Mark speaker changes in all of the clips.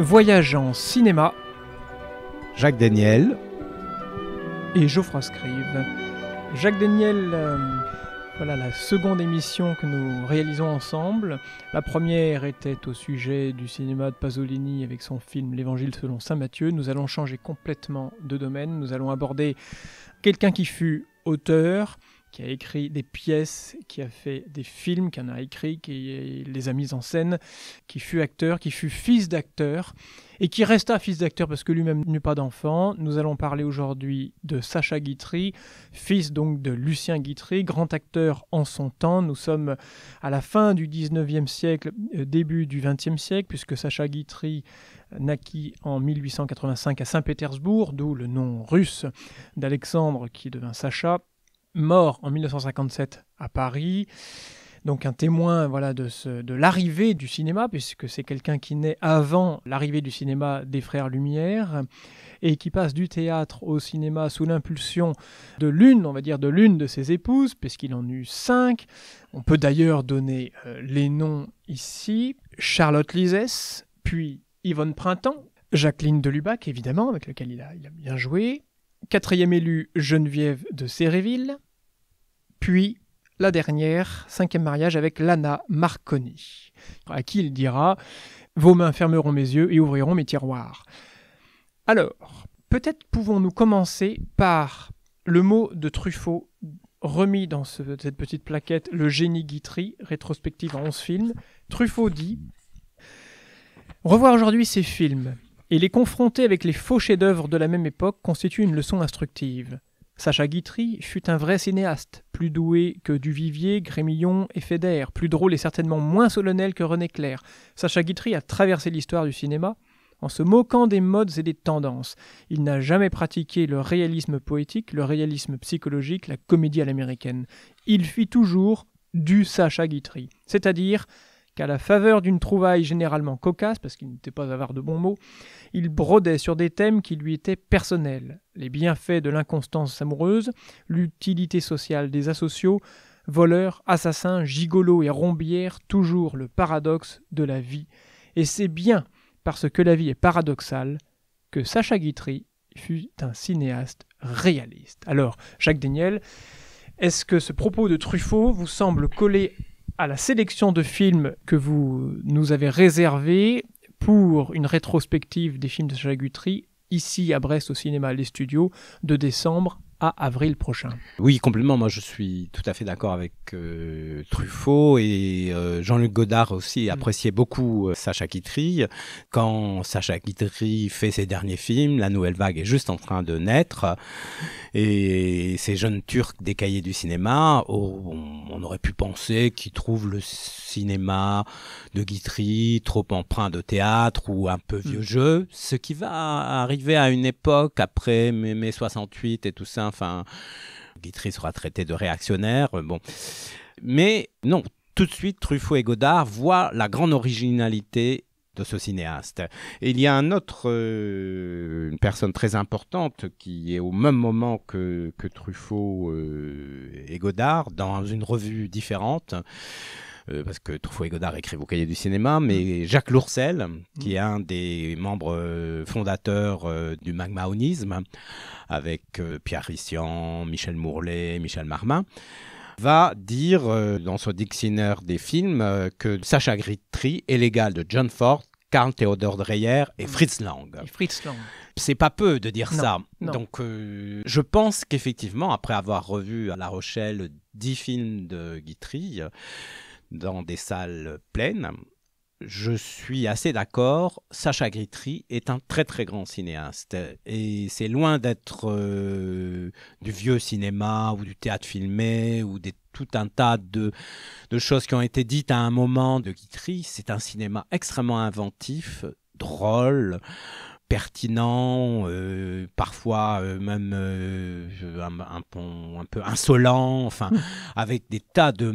Speaker 1: Voyage en cinéma.
Speaker 2: Jacques Daniel.
Speaker 1: Et Geoffroy Scrive. Jacques Daniel, euh, voilà la seconde émission que nous réalisons ensemble. La première était au sujet du cinéma de Pasolini avec son film L'Évangile selon Saint Matthieu. Nous allons changer complètement de domaine. Nous allons aborder quelqu'un qui fut auteur, qui a écrit des pièces, qui a fait des films, qui en a écrit, qui les a mis en scène, qui fut acteur, qui fut fils d'acteur et qui resta fils d'acteur parce que lui-même n'eut pas d'enfant. Nous allons parler aujourd'hui de Sacha Guitry, fils donc de Lucien Guitry, grand acteur en son temps. Nous sommes à la fin du 19e siècle, euh, début du 20e siècle, puisque Sacha Guitry naquit en 1885 à Saint-Pétersbourg, d'où le nom russe d'Alexandre qui devint Sacha mort en 1957 à Paris. Donc un témoin voilà de, ce, de l'arrivée du cinéma, puisque c'est quelqu'un qui naît avant l'arrivée du cinéma des frères Lumière et qui passe du théâtre au cinéma sous l'impulsion de l'une, on va dire de l'une de ses épouses, puisqu'il en eut cinq. On peut d'ailleurs donner euh, les noms ici Charlotte Lisès, puis Yvonne Printemps, Jacqueline Delubac évidemment, avec laquelle il a, il a bien joué, quatrième élue Geneviève de Séréville, puis la dernière, cinquième mariage avec Lana Marconi, à qui il dira Vos mains fermeront mes yeux et ouvriront mes tiroirs. Alors, peut-être pouvons-nous commencer par le mot de Truffaut remis dans cette petite plaquette Le génie Guitry, rétrospective en 11 films. Truffaut dit Revoir aujourd'hui ces films, et les confronter avec les faux chefs-d'œuvre de la même époque constitue une leçon instructive. Sacha Guitry fut un vrai cinéaste, plus doué que Duvivier, Grémillon et Feder, plus drôle et certainement moins solennel que René Clair. Sacha Guitry a traversé l'histoire du cinéma en se moquant des modes et des tendances. Il n'a jamais pratiqué le réalisme poétique, le réalisme psychologique, la comédie à l'américaine. Il fit toujours du Sacha Guitry, c'est-à-dire qu'à la faveur d'une trouvaille généralement cocasse, parce qu'il n'était pas avare de bons mots, il brodait sur des thèmes qui lui étaient personnels les bienfaits de l'inconstance amoureuse, l'utilité sociale des asociaux, voleurs, assassins, gigolos et rombières, toujours le paradoxe de la vie. Et c'est bien parce que la vie est paradoxale que Sacha Guitry fut un cinéaste réaliste. Alors, Jacques Daniel, est-ce que ce propos de Truffaut vous semble coller à la sélection de films que vous nous avez réservés pour une rétrospective des films de Jacques Guthrie, ici à Brest au cinéma Les Studios, de décembre à avril prochain.
Speaker 2: Oui, complètement. Moi, je suis tout à fait d'accord avec euh, Truffaut et euh, Jean-Luc Godard aussi mm. beaucoup euh, Sacha Guitry. Quand Sacha Guitry fait ses derniers films, la nouvelle vague est juste en train de naître et ces jeunes Turcs des cahiers du cinéma, oh, on, aurait pu penser qu'ils trouvent le cinéma de Guitry trop empreint de théâtre ou un peu mm. vieux jeu, ce qui va arriver à une époque après mai 68 et tout ça Enfin, Guitry sera traité de réactionnaire. Euh, bon. Mais non, tout de suite, Truffaut et Godard voient la grande originalité de ce cinéaste. Et il y a un autre, euh, une personne très importante qui est au même moment que, Truffaut euh, et Godard dans une revue différente. Euh, parce que Truffaut et Godard écrivent au cahier du cinéma, mais mm. Jacques Lourcel, qui mm. est un des membres euh, fondateurs euh, du magmaonisme, avec Pierre Rissian, Michel Mourlet, Michel Marmin, va dire dans son dictionnaire des films que Sacha Guitry est l'égal de John Ford, Karl Theodor Dreyer et mm. Fritz Lang. Fritz Lang. C'est pas peu de dire ça. Donc, je pense qu'effectivement, après avoir revu à La Rochelle dix films de Guitry, dans des salles pleines. Je suis assez d'accord, Sacha Guitry est un très très grand cinéaste et c'est loin d'être euh, du vieux cinéma ou du théâtre filmé ou des tout un tas de, de, choses qui ont été dites à un moment de Guitry. C'est un cinéma extrêmement inventif, drôle, pertinent, euh, parfois euh, même euh, un, un, peu insolent, enfin, mmh. avec des tas de,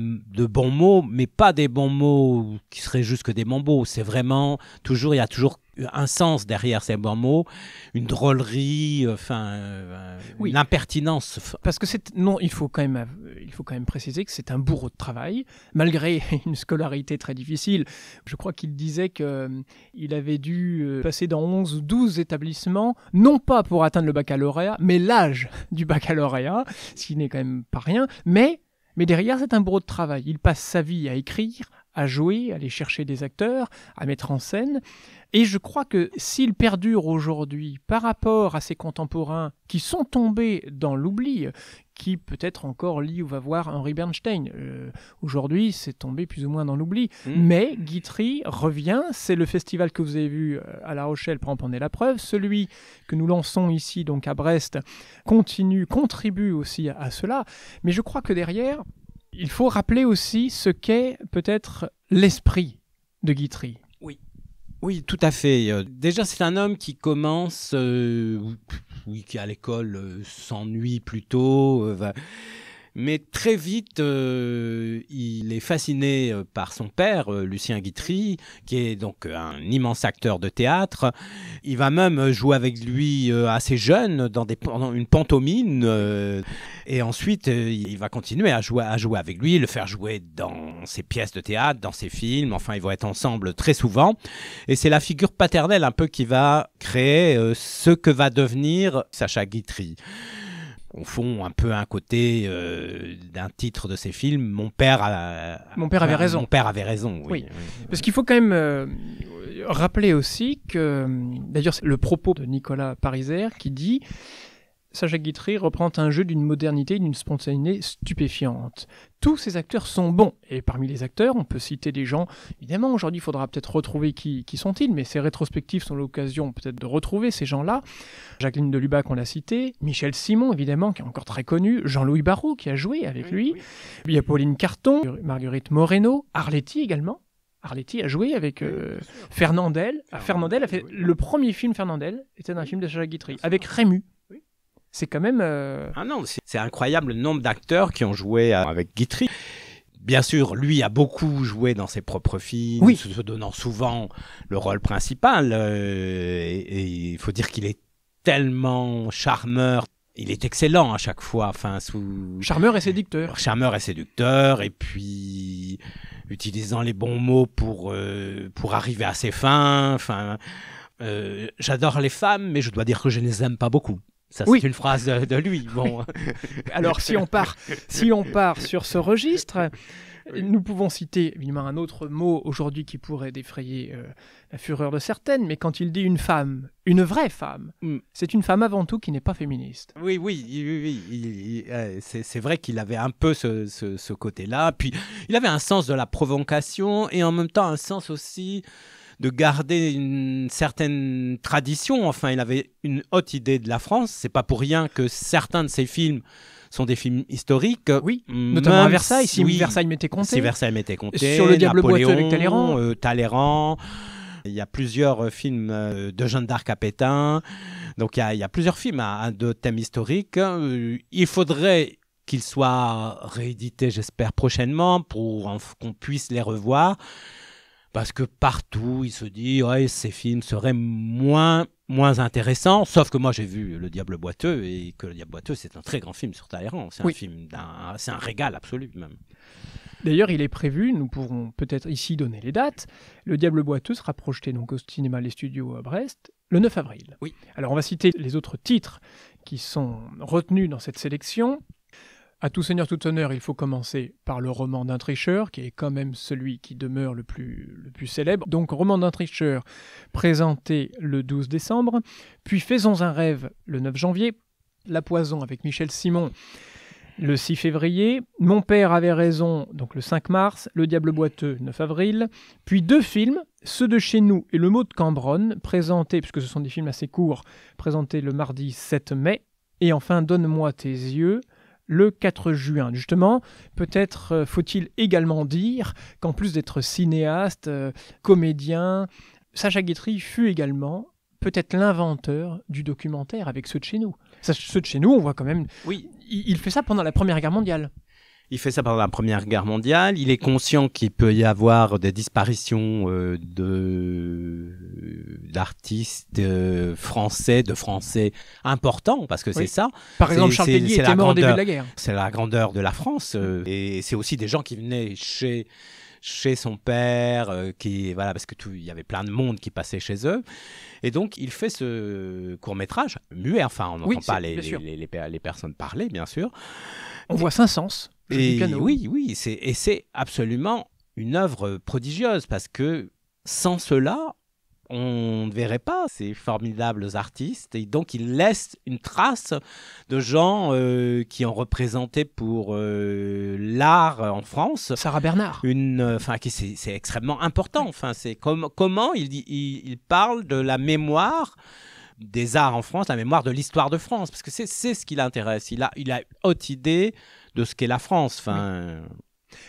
Speaker 2: bons mots, mais pas des bons mots qui seraient juste que des bons mots. C'est vraiment toujours, il y a toujours euh, un sens derrière ces bons mots, une drôlerie, euh, enfin, euh,
Speaker 1: une impertinence. Parce que c'est non, il faut quand même, il faut quand même préciser que c'est un bourreau de travail, malgré une scolarité très difficile. Je crois qu'il disait que il avait dû passer dans 11 ou 12 établissements, non pas pour atteindre le baccalauréat, mais l'âge du baccalauréat, ce qui n'est quand même pas rien, mais mais derrière, c'est un bourreau de travail. Il passe sa vie à écrire, à jouer, à aller chercher des acteurs, à mettre en scène. Et je crois que s'il perdure aujourd'hui par rapport à ses contemporains qui sont tombés dans l'oubli, qui peut-être encore lit ou va voir Henri Bernstein. Euh, aujourd'hui, c'est tombé plus ou moins dans l'oubli. Hmm. Mais Guitry revient. C'est le festival que vous avez vu euh, à La Rochelle, prend en la preuve. Celui que nous lançons ici, donc à Brest, continue, contribue aussi à cela. Mais je crois que derrière, il faut rappeler aussi ce qu'est peut-être l'esprit de Guitry. Oui,
Speaker 2: oui, tout à fait. Euh, déjà, c'est un homme qui commence, euh, qui à l'école euh, s'ennuie plutôt. Mais très vite, il est fasciné par son père, Lucien Guitry, qui est donc un immense acteur de théâtre. Il va même jouer avec lui assez jeune dans une pantomime. Et ensuite, euh, il va continuer à jouer, à jouer avec lui, le faire jouer dans ses pièces de théâtre, dans ses films. Enfin, ils vont être ensemble très souvent. Et c'est la figure paternelle un peu qui va créer euh, ce que va devenir Sacha Guitry au fond un peu un côté euh, d'un titre de ses films mon père mon père avait raison mon père avait raison oui,
Speaker 1: parce qu'il faut quand même rappeler aussi que d'ailleurs c'est le propos de Nicolas Pariser qui dit jacques Guitry reprend un jeu d'une modernité d'une spontanéité stupéfiante. Tous ces acteurs sont bons, et parmi les acteurs, on peut citer des gens, évidemment, aujourd'hui il faudra peut-être retrouver qui, qui sont-ils, mais ces rétrospectives sont l'occasion peut-être de retrouver ces gens-là. Jacqueline Delubac, on l'a cité, Michel Simon, évidemment, qui est encore très connu, Jean-Louis Barrault, qui a joué avec lui, oui. il y a Pauline Carton, Marguerite Moreno, Arletty également. Arletty a joué avec euh, Fernandel. Ah, Fernandel a fait, le premier film Fernandel était un film de jacques Guitry, avec Rému. C'est quand même. Euh,
Speaker 2: ah non, c'est incroyable le nombre d'acteurs qui ont joué euh, avec Guitry. Bien sûr, lui a beaucoup joué dans ses propres films, oui. se donnant souvent le rôle principal. Euh, et il faut dire qu'il est tellement charmeur, il est excellent à chaque fois. Enfin, sous... Charmeur et séducteur. Charmeur et séducteur, et puis utilisant les bons mots pour, pour arriver à ses fins. Enfin, j'adore les femmes, mais je dois dire que je ne les aime pas beaucoup oui. c'est une phrase de, lui. Bon. Alors, si on, part, si on part sur
Speaker 1: ce registre, nous pouvons citer évidemment un autre mot aujourd'hui qui pourrait défrayer euh, la fureur de certaines, mais quand il dit une femme, une vraie femme, mm. c'est une femme avant tout qui n'est pas féministe.
Speaker 2: Oui, oui, oui, euh, c'est vrai qu'il avait un peu ce, ce côté-là, puis il avait un sens de la provocation et en même temps un sens aussi de garder une certaine tradition. Enfin, il avait une haute idée de la France. C'est pas pour rien que certains de ses films sont des films historiques. Oui, notamment à Versailles, si Versailles m'était compté. Versailles m'était compté. Sur le Diable boiteux avec euh, Talleyrand. Il y a plusieurs euh, films euh, de Jeanne d'Arc à Pétain. Donc il y, a, plusieurs films à, de thèmes historiques. Il faudrait qu'ils soient réédités, j'espère, prochainement pour qu'on puisse les revoir parce que partout, il se dit, ouais, ces films seraient moins, moins intéressants, sauf que moi j'ai vu Le Diable Boiteux, et que Le Diable Boiteux, c'est un très grand film sur Talleyrand, c'est un film, c'est un régal absolu même.
Speaker 1: D'ailleurs, il est prévu, nous pourrons peut-être ici donner les dates, Le Diable Boiteux sera projeté donc au cinéma Les Studios à Brest le 9 avril. Oui. Alors on va citer les autres titres qui sont retenus dans cette sélection. À tout seigneur, tout honneur, il faut commencer par le roman d'un tricheur, qui est quand même celui qui demeure le plus, le plus célèbre. Donc, roman d'un tricheur, présenté le 12 décembre, puis Faisons un rêve le 9 janvier, La Poison avec Michel Simon le 6 février, Mon père avait raison, donc le 5 mars, Le diable boiteux, 9 avril, puis deux films, ceux de chez nous et Le mot de Cambronne, présentés, puisque ce sont des films assez courts, présentés le mardi 7 mai, et enfin Donne-moi tes yeux, le 4 juin. Justement, peut-être euh, faut-il également dire qu'en plus d'être cinéaste, euh, comédien, Sacha Guitry fut également peut-être l'inventeur du documentaire avec ceux de chez nous. ceux de chez nous, on voit quand même. Oui. il fait ça pendant la Première Guerre mondiale.
Speaker 2: Il fait ça pendant la Première Guerre mondiale. Il est conscient qu'il peut y avoir des disparitions euh, de d'artistes euh, français, de français importants, parce que c'est ça. Par exemple, Charles était mort au début de la guerre. C'est la grandeur de la France, euh, et c'est aussi des gens qui venaient chez chez son père, euh, qui voilà parce que il y avait plein de monde qui passait chez eux, et donc il fait ce court métrage muet. Enfin, on n'entend pas les, les, les, personnes parler, bien sûr. On voit cinq sens. oui, oui, c'est et c'est absolument une œuvre prodigieuse parce que sans cela, on ne verrait pas ces formidables artistes. Et donc, il laisse une trace de gens euh, qui ont représenté pour euh, l'art en France. Sarah Bernard. Une, euh, c'est extrêmement important. Enfin, c'est comment il, parle de la mémoire des arts en France, la mémoire de l'histoire de France, parce que c'est ce qui l'intéresse. Il a, il a haute idée de ce qu'est la France. Enfin,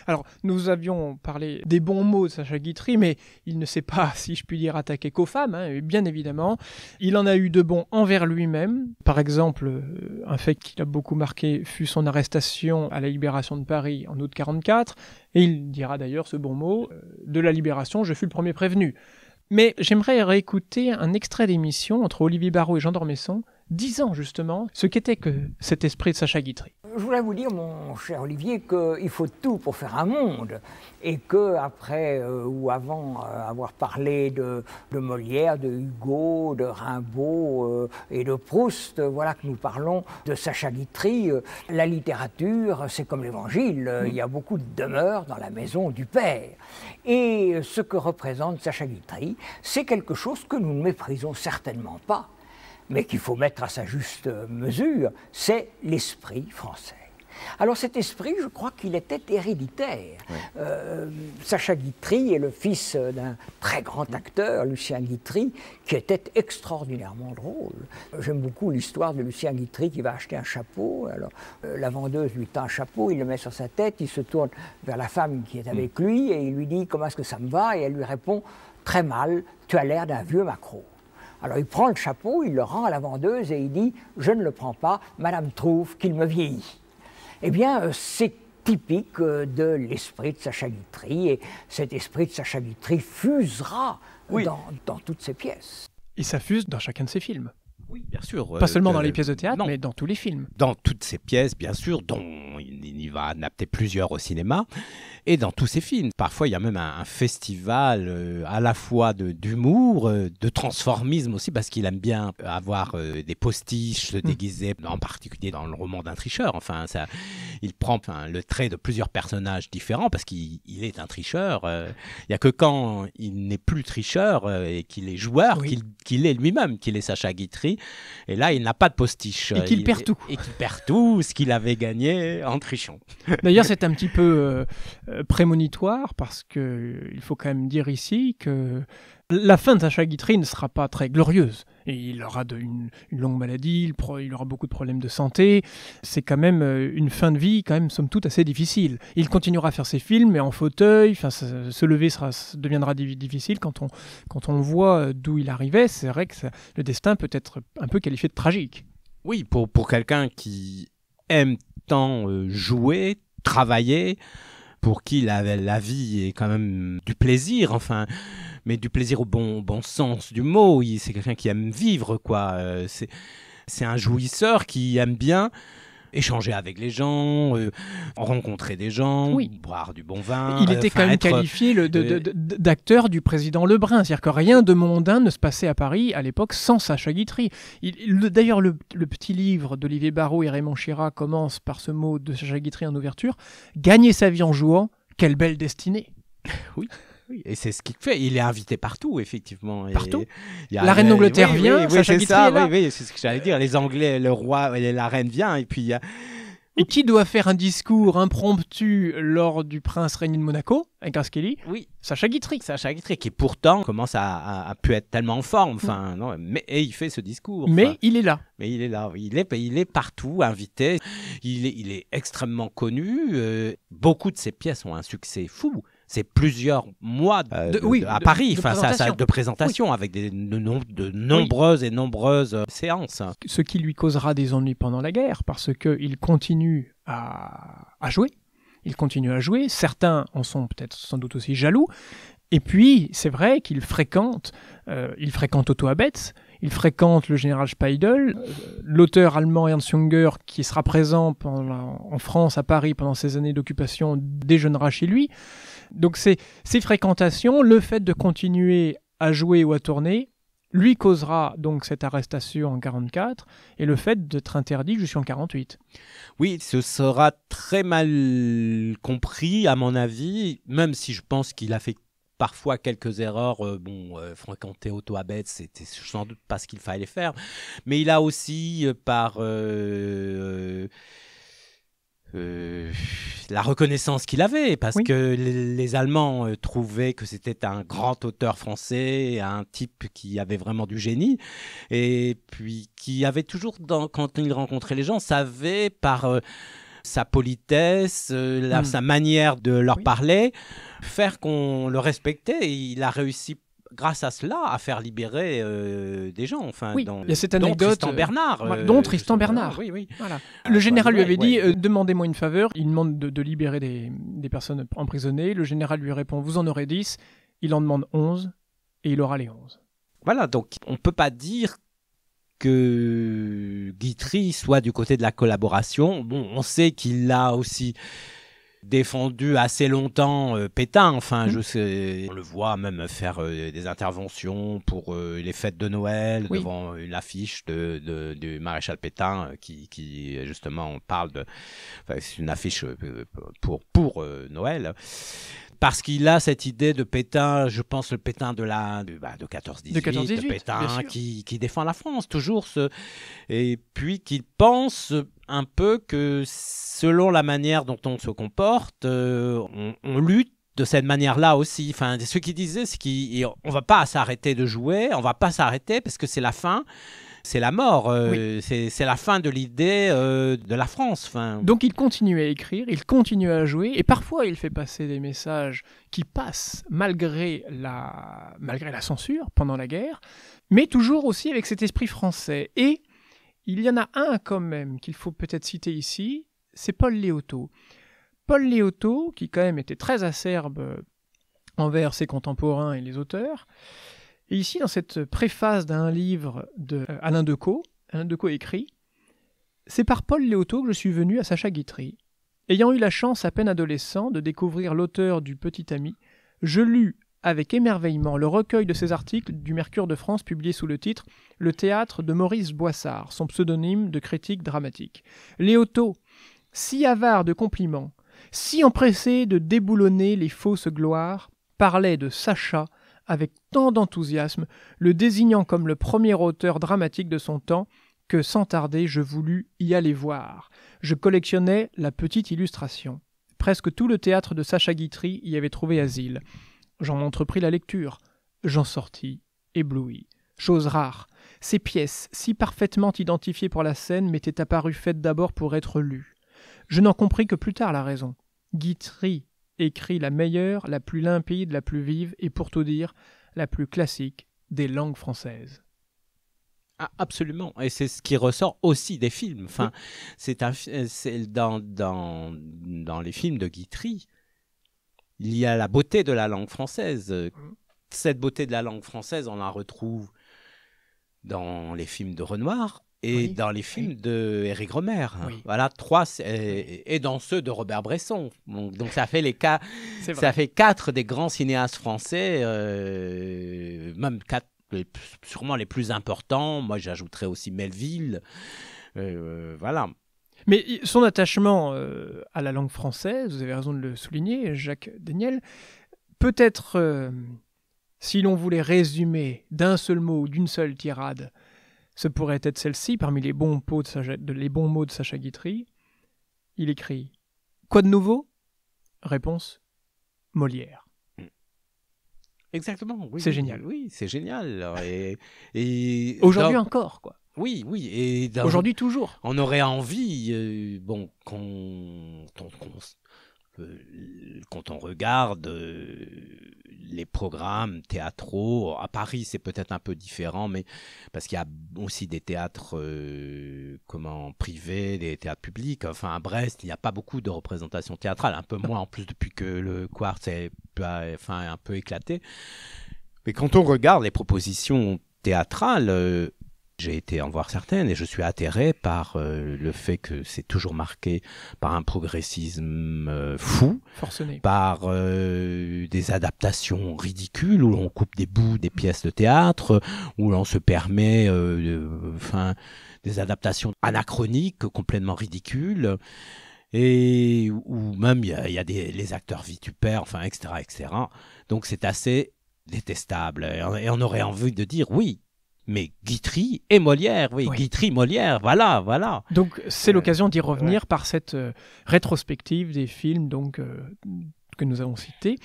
Speaker 1: alors, nous avions parlé des bons mots de Sacha Guitry, mais il ne sait pas, si je puis dire, attaquer qu'aux femmes, hein, bien évidemment. Il en a eu de bons envers lui-même. Par exemple, euh, un fait qui l'a beaucoup marqué fut son arrestation à la libération de Paris en août 44, et il dira d'ailleurs ce bon mot, euh, de la libération, je fus le premier prévenu. Mais j'aimerais réécouter un extrait d'émission entre Olivier Barrault et Jean Dormesson disant justement ce qu'était que cet esprit de Sacha Guitry.
Speaker 3: Je voulais vous dire, mon cher Olivier, qu'il faut tout pour faire un monde et que après euh, ou avant euh, avoir parlé de, Molière, de Hugo, de Rimbaud euh, et de Proust, voilà que nous parlons de Sacha Guitry. la littérature, c'est comme l'Évangile, il y a beaucoup de demeures dans la maison du Père. Et ce que représente Sacha Guitry, c'est quelque chose que nous ne méprisons certainement pas mais qu'il faut mettre à sa juste mesure, c'est l'esprit français. Alors cet esprit, je crois qu'il était héréditaire. Euh, Sacha Guitry est le fils d'un très grand acteur, Lucien Guitry, qui était extraordinairement drôle. J'aime beaucoup l'histoire de Lucien Guitry qui va acheter un chapeau. Alors euh, la vendeuse lui tend un chapeau, il le met sur sa tête, il se tourne vers la femme qui est avec mm. lui et il lui dit comment est-ce que ça me va et elle lui répond très mal, tu as l'air d'un vieux macro. Alors il prend le chapeau, il le rend à la vendeuse et il dit Je ne le prends pas, madame trouve qu'il me vieillit. Eh bien, euh, c'est typique euh, de l'esprit de Sacha Guitry et cet esprit de Sacha Guitry fusera dans, dans toutes ses
Speaker 1: pièces. Et ça fuse dans chacun de ses films. Oui,
Speaker 2: bien sûr. Pas euh, seulement dans les pièces
Speaker 1: de théâtre, mais dans tous les films.
Speaker 2: Dans toutes ces pièces, bien sûr, dont il y va adapter plusieurs au cinéma, et dans tous ces films. Parfois, il y a même un, festival euh, à la fois d'humour, euh, de, transformisme aussi, parce qu'il aime bien avoir des postiches, se hmm. déguiser, en particulier dans le roman d'un tricheur. Enfin, ça, il prend le trait de plusieurs personnages différents, parce qu'il est un tricheur. Il n'y a que quand il n'est plus tricheur et qu'il est joueur, qu'il est lui-même, qu'il est Sacha Guitry et là, il n'a pas de postiche. Et qu'il perd tout. Et qu'il perd tout, ce qu'il avait gagné en trichant.
Speaker 1: D'ailleurs, c'est un petit peu euh, euh, prémonitoire parce qu'il euh, faut quand même dire ici que la fin de Sacha Guitry ne sera pas très glorieuse il aura une, longue maladie, il, aura beaucoup de problèmes de santé. C'est quand même euh, une fin de vie, quand même, somme toute, assez difficile. Il continuera à faire ses films, mais en fauteuil, enfin, se lever sera, deviendra difficile quand on, quand on voit euh, d'où il arrivait. C'est vrai que le destin peut être un peu qualifié de tragique. Oui,
Speaker 2: pour, quelqu'un qui aime tant euh, jouer, travailler, pour qui la, la vie est quand même du plaisir, enfin, mais du plaisir au bon, bon sens du mot. C'est quelqu'un qui aime vivre, quoi. Euh, c'est un jouisseur qui aime bien échanger avec les gens, euh, rencontrer des gens, boire du bon vin. Il était euh, quand même qualifié d'acteur
Speaker 1: du président Lebrun, c'est-à-dire que rien de mondain ne se passait à Paris à l'époque sans Sacha Guitry. D'ailleurs, le, petit livre d'Olivier Barrault et Raymond Chira commence par ce mot de Sacha Guitry en ouverture Gagner sa vie en jouant, quelle belle destinée.
Speaker 2: oui. Et c'est ce qu'il fait. Il est invité partout, effectivement. Partout. la reine d'Angleterre vient. Oui, c'est ça. Oui, c'est ce que j'allais dire. Les Anglais, le roi, et la reine
Speaker 1: vient, et puis il y a. Et qui doit faire un discours impromptu lors du prince régné de Monaco, avec un Skelly Oui,
Speaker 2: Sacha Guitry. Sacha Guitry, qui pourtant commence à, à, pu être tellement en forme. Enfin, mm. non, mais, et il fait ce discours. Mais il est là. Mais il est là, il est, il est partout, invité. Il est, il est extrêmement connu. Euh, beaucoup de ses pièces ont un succès fou c'est plusieurs mois de, euh, oui, à Paris, face à de présentation avec de, nombreuses et nombreuses euh, séances.
Speaker 1: Ce qui lui causera des ennuis pendant la guerre, parce qu'il continue à, jouer. Il continue à jouer. Certains en sont peut-être sans doute aussi jaloux. Et puis, c'est vrai qu'il fréquente, euh, il fréquente Otto Abetz, il fréquente le général Speidel, l'auteur allemand Ernst Junger qui sera présent en France, à Paris, pendant ses années d'occupation, déjeunera chez lui. Donc ces, ces fréquentations, le fait de continuer à jouer ou à tourner, lui causera donc cette arrestation en 44 et le fait d'être interdit jusqu'en 48.
Speaker 2: Oui, ce sera très mal compris à mon avis, même si je pense qu'il a fait parfois quelques erreurs. Euh, bon, euh, fréquenter Otto Abetz, c'était sans doute pas ce qu'il fallait faire, mais il a aussi euh, par euh, la reconnaissance qu'il avait, parce que les, Allemands euh, trouvaient que c'était un grand auteur français, un type qui avait vraiment du génie, et puis qui avait toujours, quand il rencontrait les gens, savait par euh, sa politesse, hmm. sa manière de leur parler, faire qu'on le respectait. Et il a réussi grâce à cela, à faire libérer euh, des gens. Enfin, il y a cette anecdote. Tristan euh, Bernard. Euh, dont Tristan Bernard. Le général lui avait dit
Speaker 1: Demandez-moi une faveur. Il demande de, libérer des, personnes emprisonnées. Le général lui répond Vous en aurez 10. Il en demande 11 et il aura les 11.
Speaker 2: Voilà, donc on ne peut pas dire que Guitry soit du côté de la collaboration. Bon, on sait qu'il a aussi défendu assez longtemps euh, Pétain. Enfin, mm. je sais, on le voit même faire euh, des interventions pour euh, les fêtes de Noël devant une affiche du maréchal Pétain qui, justement parle de. c'est une affiche pour, pour Noël parce qu'il a cette idée de Pétain, je pense le Pétain de la de 14-18, bah, de Pétain qui, défend la France toujours, et puis qu'il pense un peu que selon la manière dont on se comporte, euh, on, lutte de cette manière-là aussi. Enfin, ce qu'il disait, c'est qu'on ne va pas s'arrêter de jouer, on ne va pas s'arrêter parce que c'est la fin c'est la mort, euh, c'est la fin de l'idée euh, de la France.
Speaker 1: Donc il continue à écrire, il continue à jouer, et parfois il fait passer des messages qui passent malgré la, malgré la censure pendant la guerre, mais toujours aussi avec cet esprit français. Et il y en a un quand même qu'il faut peut-être citer ici, c'est Paul Léoto. Paul Léoto, qui quand même était très acerbe envers ses contemporains et les auteurs, et ici, dans cette préface d'un livre de euh, Alain Decaux, Alain Decaux écrit C'est par Paul Léoto que je suis venu à Sacha Guitry. Ayant eu la chance à peine adolescent de découvrir l'auteur du Petit Ami, je lus avec émerveillement le recueil de ses articles du Mercure de France publié sous le titre Le théâtre de Maurice Boissard, son pseudonyme de critique dramatique. Léoto, si avare de compliments, si empressé de déboulonner les fausses gloires, parlait de Sacha avec tant d'enthousiasme, le désignant comme le premier auteur dramatique de son temps, que sans tarder je voulus y aller voir. Je collectionnais la petite illustration. Presque tout le théâtre de Sacha Guitry y avait trouvé asile. J'en entrepris la lecture. J'en sortis ébloui. Chose rare. Ces pièces, si parfaitement identifiées pour la scène, m'étaient apparues faites d'abord pour être lues. Je n'en compris que plus tard la raison. Guitry écrit la meilleure, la plus limpide, la plus vive et pour tout dire, la plus classique des langues françaises.
Speaker 2: Ah, absolument, et c'est ce qui ressort aussi des films. Enfin, c'est dans, dans, dans, les films de Guitry, il y a la beauté de la langue française. Mhm. Cette beauté de la langue française, on la retrouve dans les films de Renoir, et dans les films de Eric Romer. Voilà, trois euh, et, dans ceux de Robert Bresson. Donc, ça fait les cas, ça fait quatre des grands cinéastes français, euh, même quatre, sûrement les plus importants. Moi, j'ajouterais aussi Melville. Euh, voilà.
Speaker 1: Mais son attachement à la langue française, vous avez raison de le souligner, Jacques Daniel, peut-être, si l'on voulait résumer d'un seul mot ou d'une seule tirade, ce pourrait être celle-ci, parmi les bons, mots de Sacha Guitry. Il écrit Quoi de nouveau Réponse Molière. Hmm. Exactement, oui. C'est génial. Oui,
Speaker 2: c'est génial. Et, Aujourd'hui encore, quoi. Oui, oui. Aujourd'hui toujours. On aurait envie, euh, bon, quand on regarde euh, les programmes théâtraux, à Paris c'est peut-être un peu différent, mais parce qu'il y a aussi des théâtres euh, comment privés, des théâtres publics. Enfin à Brest, il n'y a pas beaucoup de représentations théâtrales, un peu moins en plus depuis que le Quartz est enfin, un peu éclaté. Mais quand on regarde les propositions théâtrales, euh, j'ai été en voir certaines et je suis atterré par euh, le fait que c'est toujours marqué par un progressisme euh, fou, par euh, des adaptations ridicules où l'on coupe des bouts des pièces de théâtre, où l'on se permet enfin, des adaptations anachroniques complètement ridicules et où même il y a, des, les acteurs vitupères, enfin, etc., etc. Donc c'est assez détestable et on aurait envie de dire oui, mais Guitry et Molière, oui, Guitry, Molière, voilà, voilà. Donc
Speaker 1: c'est euh, l'occasion d'y revenir par cette euh, rétrospective des films donc euh, que nous avons cités.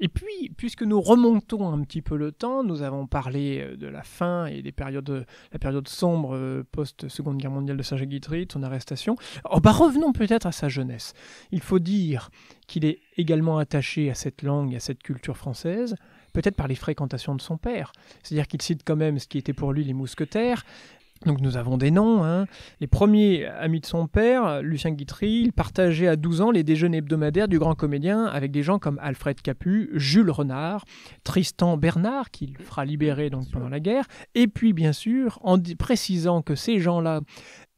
Speaker 1: Et puis, puisque nous remontons un petit peu le temps, nous avons parlé de la fin et des périodes, la période sombre post-seconde guerre mondiale de Serge Guitry, de son arrestation. Oh, bah revenons peut-être à sa jeunesse. Il faut dire qu'il est également attaché à cette langue, à cette culture française peut-être par les fréquentations de son père. C'est-à-dire qu'il cite quand même ce qui était pour lui les mousquetaires. Donc nous avons des noms. Hein. Les premiers amis de son père, Lucien Guitry, il partageait à 12 ans les déjeuners hebdomadaires du grand comédien avec des gens comme Alfred Capu, Jules Renard, Tristan Bernard, qu'il fera libérer donc pendant la guerre, et puis bien sûr, en précisant que ces gens-là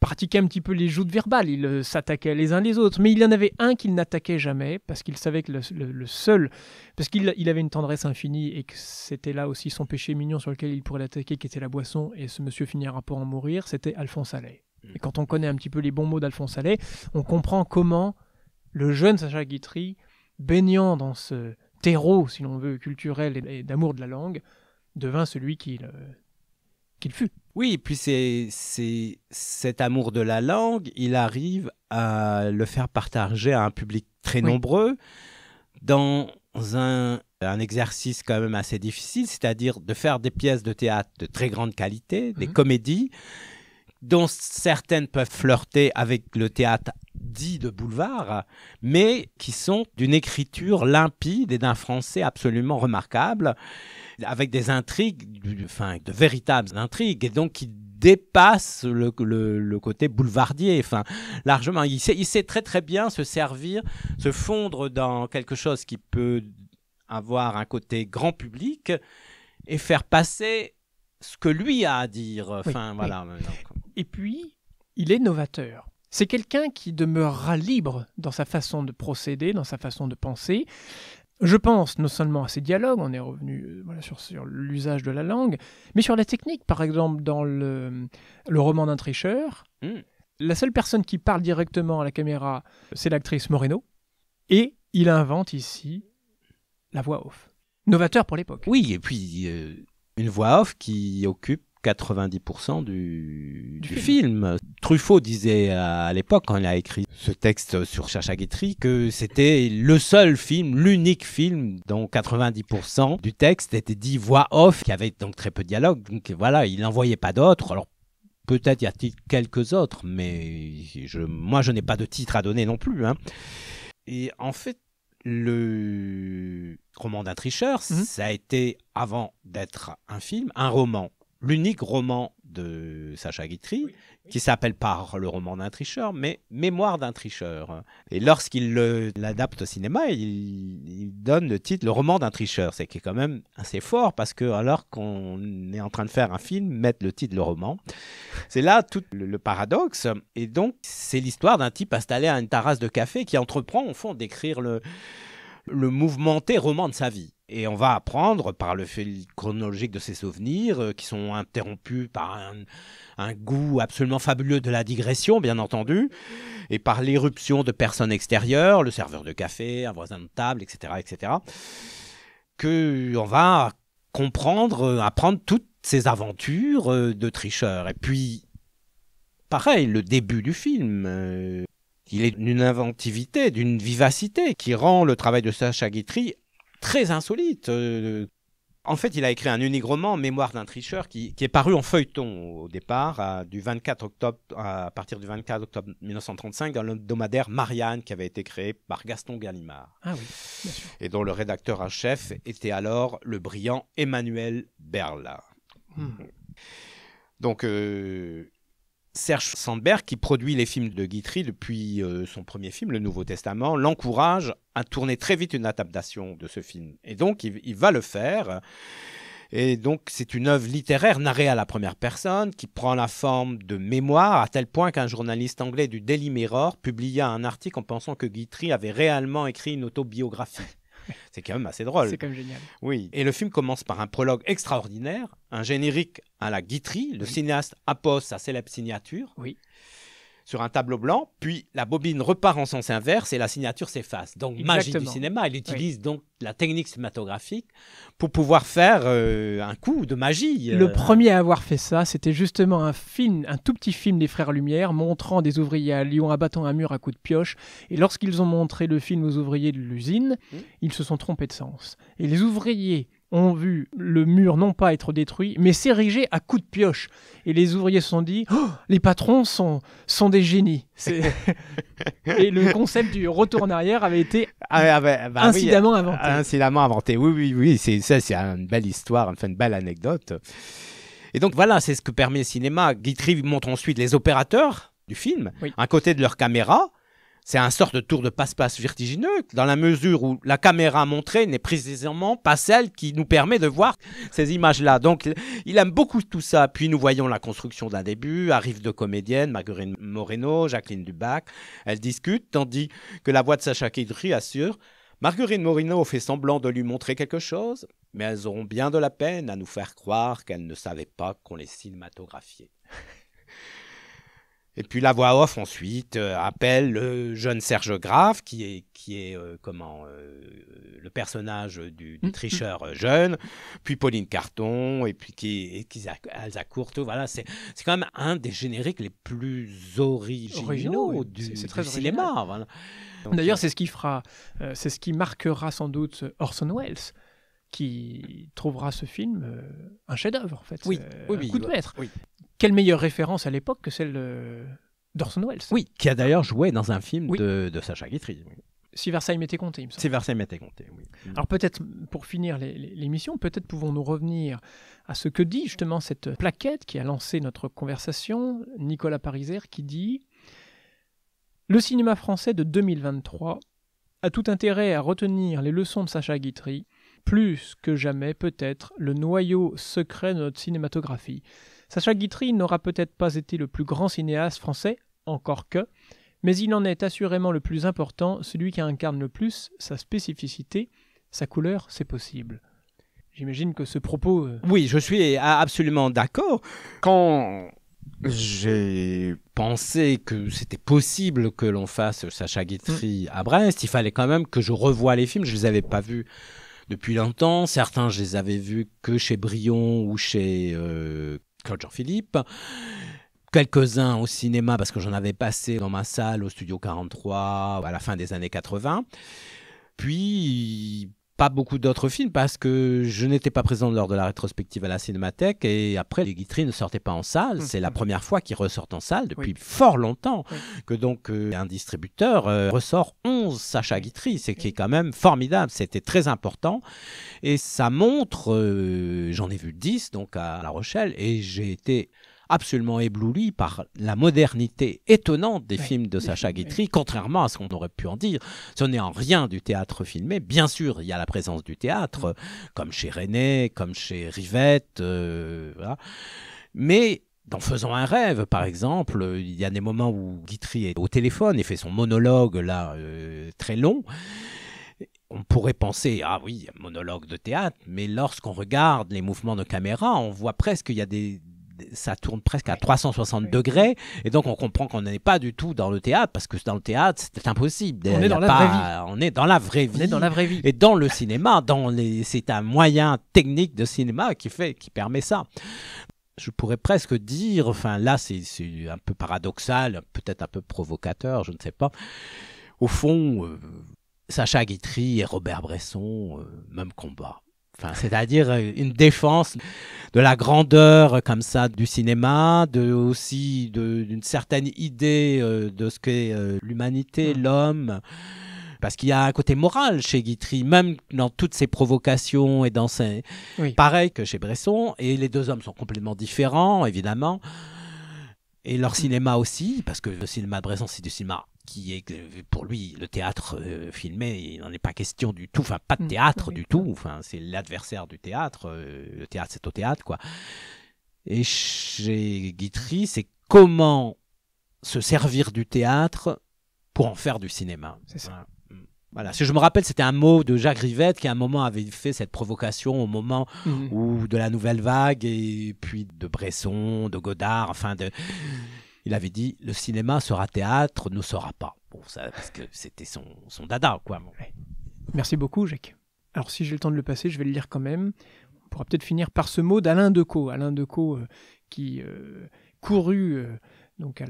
Speaker 1: pratiquait un petit peu les joutes verbales, ils euh, s'attaquaient les uns les autres, mais il y en avait un qu'il n'attaquait jamais, parce qu'il savait que le, seul, parce qu'il avait une tendresse infinie, et que c'était là aussi son péché mignon sur lequel il pourrait l'attaquer, qui était la boisson, et ce monsieur finira par en mourir, c'était Alphonse Allais. Mm. Et quand on connaît un petit peu les bons mots d'Alphonse Allais, on comprend comment le jeune Sacha Guitry, baignant dans ce terreau, si l'on veut, culturel et d'amour de la langue, devint celui qu'il
Speaker 2: qu'il fut. Oui, et puis c'est, cet amour de la langue, il arrive à le faire partager à un public très nombreux dans un, exercice quand même assez difficile, c'est-à-dire de faire des pièces de théâtre de très grande qualité, des mhm. comédies, dont certaines peuvent flirter avec le théâtre dit de boulevard, mais qui sont d'une écriture limpide et d'un français absolument remarquable avec des intrigues, de véritables intrigues, et donc qui dépassent le, côté boulevardier, enfin, largement. Il sait, très très bien se servir, se fondre dans quelque chose qui peut avoir un côté grand public et faire passer ce que lui a à dire. Enfin, voilà. Euh,
Speaker 1: et puis, il est novateur. C'est quelqu'un qui demeurera libre dans sa façon de procéder, dans sa façon de penser. Je pense non seulement à ces dialogues, on est revenu euh, sur, sur l'usage de la langue, mais sur la technique. Par exemple, dans le, roman d'un tricheur, hmm. la seule personne qui parle directement à la caméra, c'est l'actrice Moreno, et il invente ici la voix off. Novateur pour l'époque.
Speaker 2: Oui, et puis euh, une voix off qui occupe 90% du, film. Truffaut disait à, l'époque, quand il a écrit ce texte sur Chacha Guitry, que c'était le seul film, l'unique film dont 90% du texte était dit voix off, qui avait donc très peu de dialogue. Donc voilà, il n'en voyait pas d'autres. Alors peut-être y a-t-il quelques autres, mais moi je n'ai pas de titre à donner non plus. Hein. Et en fait, le roman d'un tricheur, mhm. ça a été, avant d'être un film, un roman l'unique roman de Sacha Guitry, qui s'appelle par le roman d'un tricheur, mais Mémoire d'un tricheur. Et lorsqu'il l'adapte au cinéma, il, donne le titre Le roman d'un tricheur, ce qui est quand même assez fort, parce que alors qu'on est en train de faire un film, mettre le titre le roman, c'est là tout le, paradoxe. Et donc, c'est l'histoire d'un type installé à une terrasse de café qui entreprend, au fond, d'écrire le mouvementé roman de sa vie. Et on va apprendre par le fil chronologique de ces souvenirs, euh, qui sont interrompus par un, goût absolument fabuleux de la digression, bien entendu, et par l'éruption de personnes extérieures, le serveur de café, un voisin de table, etc., etc., que on va comprendre, euh, apprendre toutes ces aventures euh, de tricheur. Et puis, pareil, le début du film. Il est d'une inventivité, d'une vivacité qui rend le travail de Sacha Guitry très insolite. Euh, euh. En fait, il a écrit un unique roman, Mémoire d'un tricheur, qui, est paru en feuilleton au départ, à, du 24 octobre, à partir du 24 octobre 1935, dans l'hebdomadaire Marianne, qui avait été créé par Gaston Gallimard. Ah Et dont le rédacteur en chef était alors le brillant Emmanuel Berla. Hmm. Donc, euh, Serge Sandberg, qui produit les films de Guitry depuis euh, son premier film, Le Nouveau Testament, l'encourage à tourner très vite une adaptation de ce film. Et donc, il, il va le faire. Et donc, c'est une œuvre littéraire narrée à la première personne qui prend la forme de mémoire, à tel point qu'un journaliste anglais du Daily Mirror publia un article en pensant que Guitry avait réellement écrit une autobiographie. C'est quand même assez drôle. C'est quand même génial. Oui. Et le film commence par un prologue extraordinaire, un générique à la guiterie. Le cinéaste appose sa célèbre signature. Oui sur un tableau blanc, puis la bobine repart en sens inverse et la signature s'efface. Donc, magie du cinéma. elle utilise donc la technique cinématographique pour pouvoir faire euh, un coup de magie. Le euh. premier
Speaker 1: à avoir fait ça, c'était justement un film, un tout petit film des Frères Lumière, montrant des ouvriers à Lyon abattant un mur à coups de pioche. Et lorsqu'ils ont montré le film aux ouvriers de l'usine, mmh. ils se sont trompés de sens. Et les ouvriers ont vu le mur non pas être détruit, mais s'ériger à coups de pioche. Et les ouvriers se sont dit oh, les patrons sont, sont des génies. et le concept du retour en arrière avait été ah ah bah incidemment inventé. Ah,
Speaker 2: incidemment inventé, oui, oui, oui. C'est, ça, c'est une belle histoire, enfin, une belle anecdote. Et donc voilà, c'est ce que permet le cinéma. Guitry montre ensuite les opérateurs du film, à côté de leur caméra, c'est un sort de tour de passe-passe vertigineux, dans la mesure où la caméra montrée n'est précisément pas celle qui nous permet de voir ces images-là. Donc, il aime beaucoup tout ça. Puis, nous voyons la construction d'un début, arrive deux comédiennes, Marguerite Moreno, Jacqueline Dubac. Elles discutent, tandis que la voix de Sacha Kidri assure Marguerite Moreno fait semblant de lui montrer quelque chose, mais elles auront bien de la peine à nous faire croire qu'elles ne savaient pas qu'on les cinématographiait. Et puis la voix off ensuite euh, appelle le jeune Serge Graff, qui est, qui est euh, comment, euh, le personnage du, mm. tricheur jeune, puis Pauline Carton, et puis qui, et qui Voilà, c'est quand même un des génériques les plus originaux, du, cinéma. Voilà.
Speaker 1: D'ailleurs, c'est ce qui fera, c'est ce qui marquera sans doute Orson Welles qui trouvera ce film un chef-d'œuvre en fait, oui, oui, oui, un coup de maître. Oui quelle meilleure référence à l'époque que celle d'Orson Welles Oui,
Speaker 2: qui a d'ailleurs joué dans un film de, Sacha Guitry.
Speaker 1: Si Versailles m'était compté, il me semble. Si
Speaker 2: Versailles m'était compté, oui. Mm. Alors
Speaker 1: peut-être, pour finir l'émission, peut-être pouvons-nous revenir à ce que dit justement cette plaquette qui a lancé notre conversation, Nicolas Pariser, qui dit « Le cinéma français de 2023 a tout intérêt à retenir les leçons de Sacha Guitry, plus que jamais peut-être le noyau secret de notre cinématographie. » Sacha Guitry n'aura peut-être pas été le plus grand cinéaste français, encore que, mais il en est assurément le plus important, celui qui incarne le plus sa spécificité, sa couleur, c'est possible. J'imagine que ce propos... Euh,
Speaker 2: oui, je suis absolument d'accord. Quand j'ai pensé que c'était possible que l'on fasse Sacha Guitry mm. à Brest, il fallait quand même que je revoie les films, je ne les avais pas vus depuis longtemps. Certains, je les avais vus que chez Brion ou chez euh, Claude Jean-Philippe. Quelques-uns au cinéma, parce que j'en avais passé dans ma salle au Studio 43 à la fin des années 80. Puis pas beaucoup d'autres films parce que je n'étais pas présent lors de la rétrospective à la Cinémathèque et après les Guitry ne sortaient pas en salle. C'est la mhm. première fois qu'ils ressortent en salle depuis fort longtemps que donc euh, un distributeur euh, ressort 11 Sacha Guitry, c'est qui est quand même formidable. C'était très important et ça montre, euh, j'en ai vu 10 donc à La Rochelle et j'ai été absolument ébloui par la modernité étonnante des films de Sacha Guitry, contrairement à ce qu'on aurait pu en dire. Ce n'est en rien du théâtre filmé. Bien sûr, il y a la présence du théâtre, mm. comme chez René, comme chez Rivette. Euh, mais dans Faisant un rêve, par exemple, il y a des moments où Guitry est au téléphone et fait son monologue là euh, très long. On pourrait penser, ah oui, monologue de théâtre, mais lorsqu'on regarde les mouvements de caméra, on voit presque qu'il y a des, ça tourne presque à 360 degrés. Et donc, on comprend qu'on n'est pas du tout dans le théâtre, parce que dans le théâtre, c'est impossible. On est, dans la vraie vie. on est dans la vraie vie. Et dans le cinéma, c'est un moyen technique de cinéma qui, fait, qui permet ça je pourrais presque dire, enfin là c'est un peu paradoxal, peut-être un peu provocateur, je ne sais pas. Au fond, euh, Sacha Guitry et Robert Bresson, euh, même combat c'est-à-dire euh, une défense de la grandeur euh, comme ça du cinéma, de, aussi d'une certaine idée euh, de ce qu'est l'humanité, mm. l'homme. Parce qu'il y a un côté moral chez Guitry, même dans toutes ses provocations et dans ses... Pareil que chez Bresson, et les deux hommes sont complètement différents, évidemment. Et leur mm. cinéma aussi, parce que le cinéma de Bresson, c'est du cinéma qui est pour lui le théâtre euh, filmé, il n'en est pas question du tout, enfin pas de mm, théâtre du tout, enfin c'est l'adversaire du théâtre, euh, le théâtre c'est au théâtre quoi. Et chez Guitry, c'est comment se servir du théâtre pour en faire du cinéma. C'est ça. Hein, mm. Voilà. si je me rappelle, c'était un mot de Jacques Rivette qui à un moment avait fait cette provocation au moment mm. où de la nouvelle vague et puis de Bresson, de Godard, enfin de il avait dit le cinéma sera théâtre, ne sera pas. Bon, ça, parce que c'était son, dada, quoi.
Speaker 1: Merci beaucoup, Jacques. Alors, si j'ai le temps de le passer, je vais le lire quand même. On pourra peut-être finir par ce mot d'Alain Decaux. Alain Decaux euh, qui euh, courut euh, donc à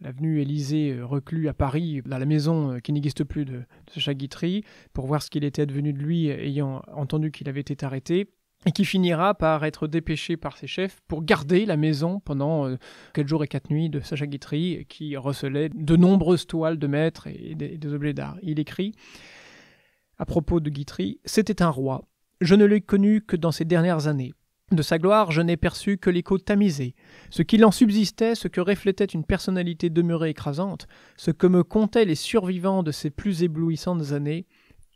Speaker 1: l'avenue Élysée reclus à Paris, dans la maison qui n'existe plus de, de Guitry, pour voir ce qu'il était advenu de lui, ayant entendu qu'il avait été arrêté et qui finira par être dépêché par ses chefs pour garder la maison pendant euh, quatre jours et quatre nuits de Sacha Guitry, qui recelait de nombreuses toiles de maîtres et des, objets d'art. Il écrit à propos de Guitry C'était un roi. Je ne l'ai connu que dans ses dernières années. De sa gloire, je n'ai perçu que l'écho tamisé. Ce qu'il en subsistait, ce que reflétait une personnalité demeurée écrasante, ce que me contaient les survivants de ses plus éblouissantes années,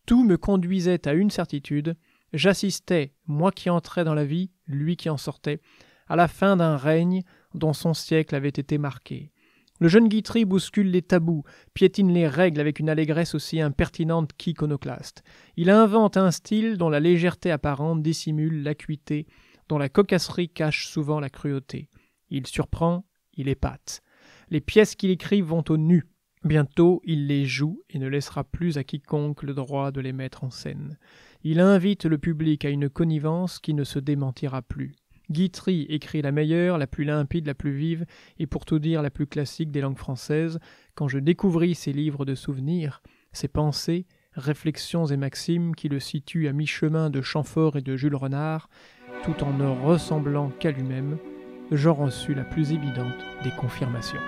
Speaker 1: tout me conduisait à une certitude J'assistais, moi qui entrais dans la vie, lui qui en sortait, à la fin d'un règne dont son siècle avait été marqué. Le jeune Guitry bouscule les tabous, piétine les règles avec une allégresse aussi impertinente qu'iconoclaste. Il invente un style dont la légèreté apparente dissimule l'acuité, dont la cocasserie cache souvent la cruauté. Il surprend, il épate. Les pièces qu'il écrit vont au nu. Bientôt, il les joue et ne laissera plus à quiconque le droit de les mettre en scène. Il invite le public à une connivence qui ne se démentira plus. Guitry écrit la meilleure, la plus limpide, la plus vive, et pour tout dire la plus classique des langues françaises, quand je découvris ses livres de souvenirs, ses pensées, réflexions et maximes qui le situent à mi-chemin de Champfort et de Jules Renard, tout en ne ressemblant qu'à lui-même, j'en reçus la plus évidente des confirmations.